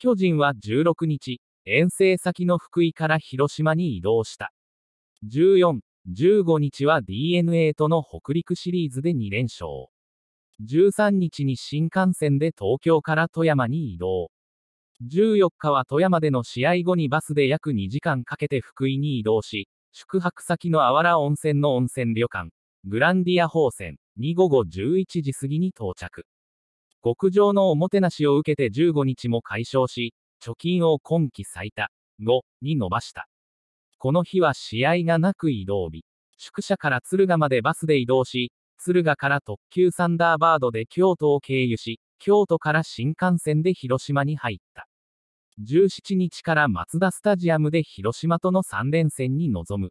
巨人は16日、遠征先の福井から広島に移動した。14、15日は DNA との北陸シリーズで2連勝。13日に新幹線で東京から富山に移動。14日は富山での試合後にバスで約2時間かけて福井に移動し、宿泊先のあわら温泉の温泉旅館、グランディア宝泉に午後11時過ぎに到着。極上のおもてなしを受けて15日も解消し、貯金を今季最多5に伸ばした。この日は試合がなく移動日。宿舎から敦賀までバスで移動し、敦賀から特急サンダーバードで京都を経由し、京都から新幹線で広島に入った。17日からマツダスタジアムで広島との3連戦に臨む。